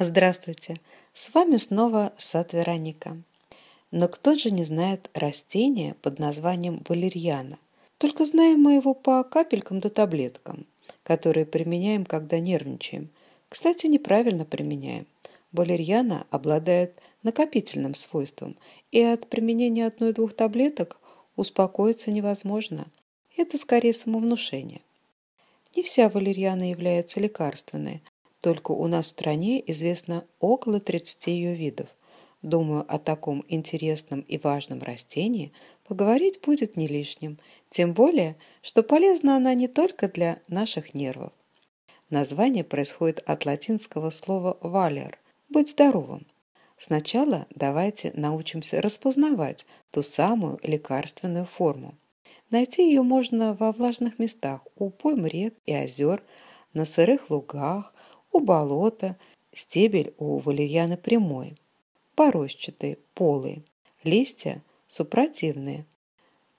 Здравствуйте! С вами снова Сад Вероника. Но кто же не знает растения под названием валерьяна? Только знаем мы его по капелькам да таблеткам, которые применяем, когда нервничаем. Кстати, неправильно применяем. Валерьяна обладает накопительным свойством, и от применения одной-двух таблеток успокоиться невозможно. Это скорее самовнушение. Не вся валерьяна является лекарственной, только у нас в стране известно около 30 ее видов. Думаю, о таком интересном и важном растении поговорить будет не лишним, тем более, что полезна она не только для наших нервов. Название происходит от латинского слова «валер» – «быть здоровым». Сначала давайте научимся распознавать ту самую лекарственную форму. Найти ее можно во влажных местах, у пойм рек и озер, на сырых лугах, у болота, стебель у валерьяны прямой, поросчатый, полые, листья супротивные.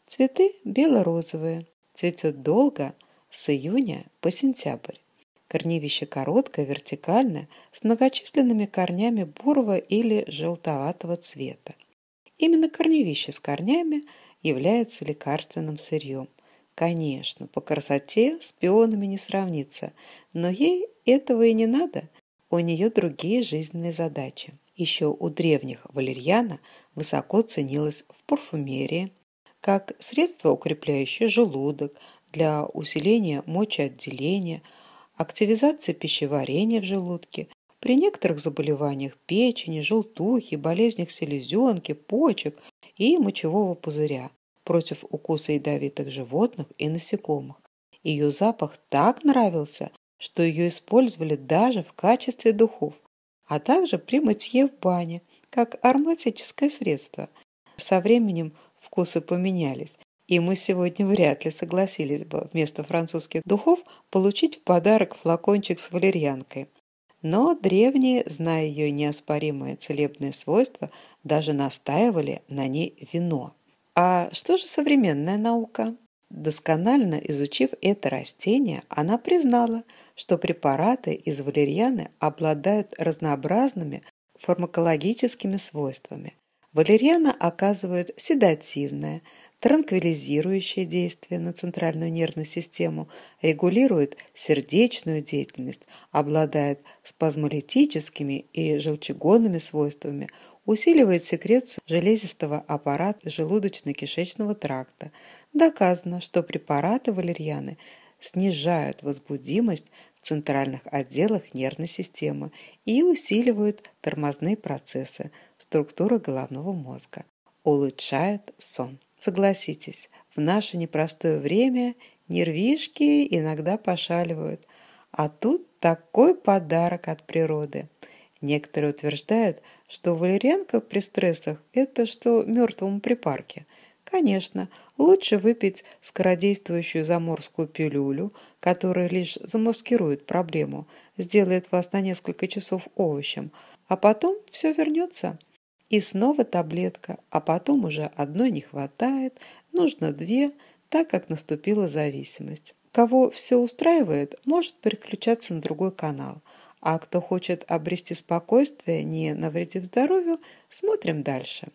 Цветы бело-розовые, цветет долго, с июня по сентябрь. Корневище короткое, вертикальное, с многочисленными корнями бурого или желтоватого цвета. Именно корневище с корнями является лекарственным сырьем, Конечно, по красоте с пионами не сравнится, но ей этого и не надо. У нее другие жизненные задачи. Еще у древних валерьяна высоко ценилась в парфюмерии, как средство, укрепляющее желудок, для усиления мочеотделения, активизации пищеварения в желудке, при некоторых заболеваниях печени, желтухи, болезнях селезенки, почек и мочевого пузыря против укуса ядовитых животных и насекомых. Ее запах так нравился, что ее использовали даже в качестве духов, а также при мытье в бане, как ароматическое средство. Со временем вкусы поменялись, и мы сегодня вряд ли согласились бы вместо французских духов получить в подарок флакончик с валерьянкой. Но древние, зная ее неоспоримое целебное свойство, даже настаивали на ней вино. А что же современная наука? Досконально изучив это растение, она признала, что препараты из валерьяны обладают разнообразными фармакологическими свойствами. Валерьяна оказывает седативное, транквилизирующее действие на центральную нервную систему, регулирует сердечную деятельность, обладает спазмолитическими и желчегонными свойствами, усиливает секрецию железистого аппарата желудочно-кишечного тракта. Доказано, что препараты валерьяны снижают возбудимость в центральных отделах нервной системы и усиливают тормозные процессы структуры головного мозга, улучшают сон. Согласитесь, в наше непростое время нервишки иногда пошаливают, а тут такой подарок от природы – Некоторые утверждают, что валерьянка при стрессах – это что мертвому припарке. Конечно, лучше выпить скородействующую заморскую пилюлю, которая лишь замаскирует проблему, сделает вас на несколько часов овощем, а потом все вернется. И снова таблетка, а потом уже одной не хватает, нужно две, так как наступила зависимость. Кого все устраивает, может переключаться на другой канал – а кто хочет обрести спокойствие, не навредив здоровью, смотрим дальше.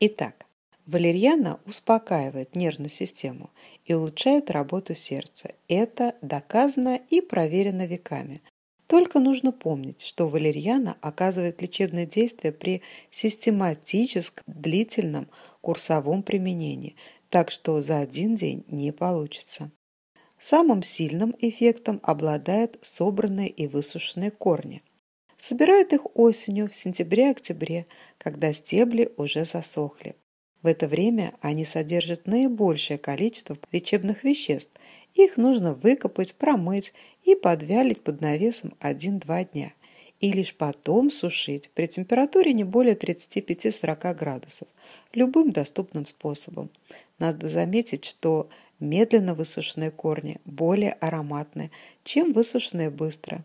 Итак, валерьяна успокаивает нервную систему и улучшает работу сердца. Это доказано и проверено веками. Только нужно помнить, что валерьяна оказывает лечебное действие при систематическом длительном курсовом применении, так что за один день не получится. Самым сильным эффектом обладают собранные и высушенные корни. Собирают их осенью, в сентябре-октябре, когда стебли уже засохли. В это время они содержат наибольшее количество лечебных веществ. Их нужно выкопать, промыть и подвялить под навесом 1-2 дня. И лишь потом сушить при температуре не более 35-40 градусов любым доступным способом. Надо заметить, что Медленно высушенные корни более ароматны, чем высушенные быстро.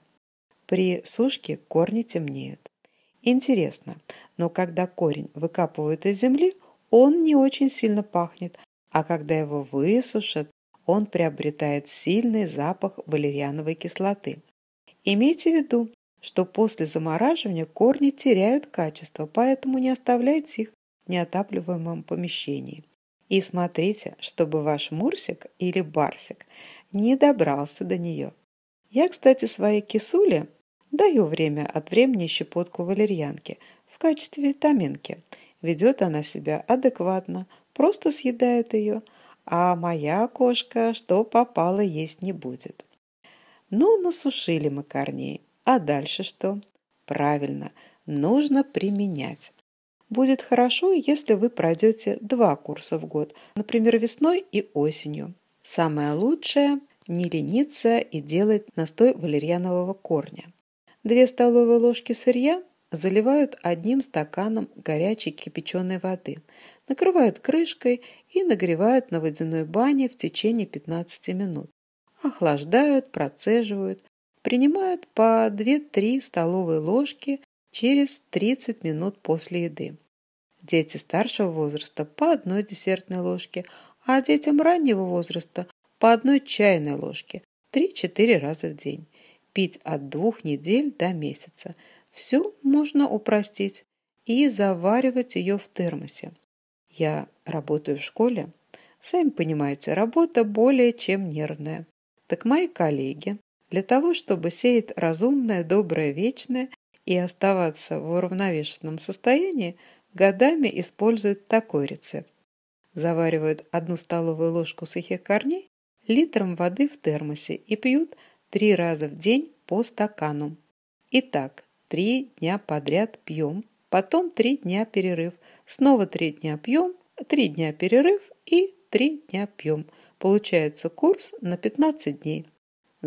При сушке корни темнеют. Интересно, но когда корень выкапывают из земли, он не очень сильно пахнет, а когда его высушат, он приобретает сильный запах валериановой кислоты. Имейте в виду, что после замораживания корни теряют качество, поэтому не оставляйте их в неотапливаемом помещении. И смотрите, чтобы ваш Мурсик или Барсик не добрался до нее. Я, кстати, своей кисуле даю время от времени щепотку валерьянки в качестве витаминки. Ведет она себя адекватно, просто съедает ее, а моя кошка что попало есть не будет. Ну, насушили мы корней, а дальше что? Правильно, нужно применять. Будет хорошо, если вы пройдете два курса в год, например, весной и осенью. Самое лучшее – не лениться и делать настой валерьянового корня. Две столовые ложки сырья заливают одним стаканом горячей кипяченой воды, накрывают крышкой и нагревают на водяной бане в течение 15 минут. Охлаждают, процеживают, принимают по 2-3 столовые ложки через 30 минут после еды. Дети старшего возраста по одной десертной ложке, а детям раннего возраста по одной чайной ложке 3-4 раза в день. Пить от двух недель до месяца. Все можно упростить и заваривать ее в термосе. Я работаю в школе. Сами понимаете, работа более чем нервная. Так мои коллеги для того, чтобы сеять разумное, доброе, вечное, и оставаться в уравновешенном состоянии, годами используют такой рецепт. Заваривают одну столовую ложку сухих корней литром воды в термосе и пьют три раза в день по стакану. Итак, три дня подряд пьем, потом три дня перерыв, снова три дня пьем, три дня перерыв и три дня пьем. Получается курс на 15 дней.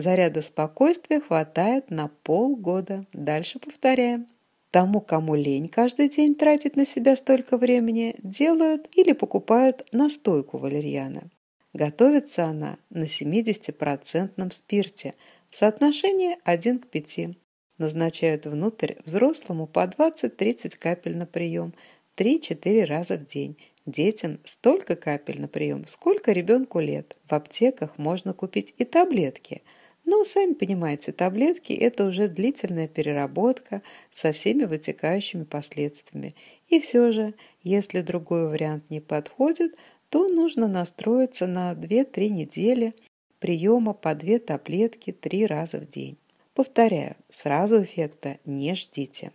Заряда спокойствия хватает на полгода. Дальше повторяем. Тому, кому лень каждый день тратить на себя столько времени, делают или покупают настойку валерьяна. Готовится она на 70% спирте, в соотношении 1 к 5. Назначают внутрь взрослому по 20-30 капель на прием, 3-4 раза в день. Детям столько капель на прием, сколько ребенку лет. В аптеках можно купить и таблетки – но, сами понимаете, таблетки – это уже длительная переработка со всеми вытекающими последствиями. И все же, если другой вариант не подходит, то нужно настроиться на 2-3 недели приема по 2 таблетки 3 раза в день. Повторяю, сразу эффекта не ждите.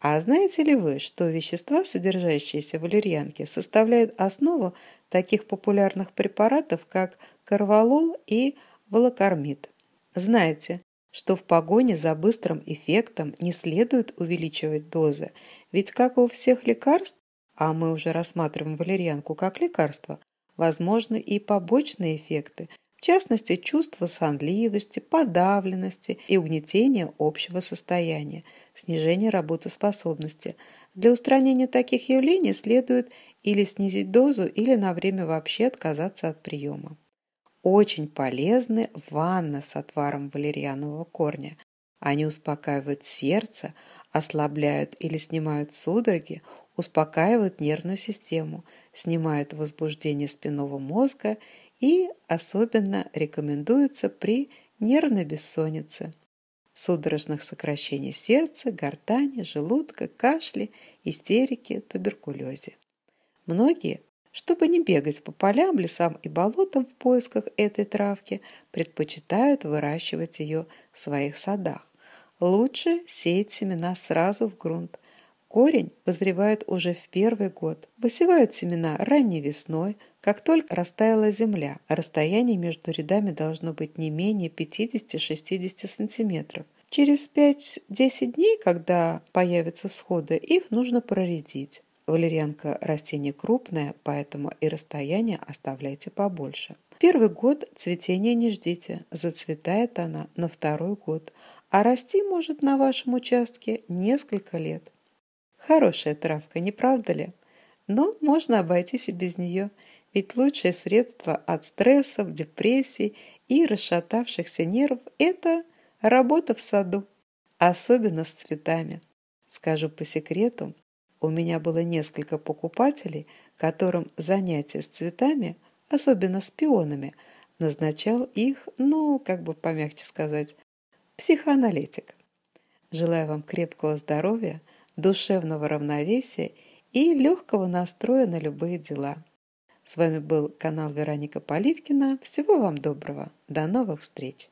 А знаете ли вы, что вещества, содержащиеся в валерьянке, составляют основу таких популярных препаратов, как Карвалол и волокормид? Знаете, что в погоне за быстрым эффектом не следует увеличивать дозы, ведь как у всех лекарств, а мы уже рассматриваем валерьянку как лекарство, возможны и побочные эффекты, в частности, чувство сонливости, подавленности и угнетения общего состояния, снижение работоспособности. Для устранения таких явлений следует или снизить дозу, или на время вообще отказаться от приема очень полезны ванна с отваром валерьянового корня. Они успокаивают сердце, ослабляют или снимают судороги, успокаивают нервную систему, снимают возбуждение спинного мозга и особенно рекомендуются при нервной бессоннице, судорожных сокращений сердца, гортани, желудка, кашле, истерике, туберкулезе. Многие чтобы не бегать по полям, лесам и болотам в поисках этой травки, предпочитают выращивать ее в своих садах. Лучше сеять семена сразу в грунт. Корень вызревает уже в первый год. Высевают семена ранней весной, как только растаяла земля. Расстояние между рядами должно быть не менее 50-60 см. Через 5-10 дней, когда появятся всходы, их нужно проредить. Валерьянка растение крупное, поэтому и расстояние оставляйте побольше. Первый год цветения не ждите, зацветает она на второй год, а расти может на вашем участке несколько лет. Хорошая травка, не правда ли? Но можно обойтись и без нее, ведь лучшее средство от стрессов, депрессий и расшатавшихся нервов – это работа в саду, особенно с цветами. Скажу по секрету, у меня было несколько покупателей, которым занятие с цветами, особенно с пионами, назначал их, ну, как бы помягче сказать, психоаналитик. Желаю вам крепкого здоровья, душевного равновесия и легкого настроя на любые дела. С вами был канал Вероника Поливкина. Всего вам доброго. До новых встреч.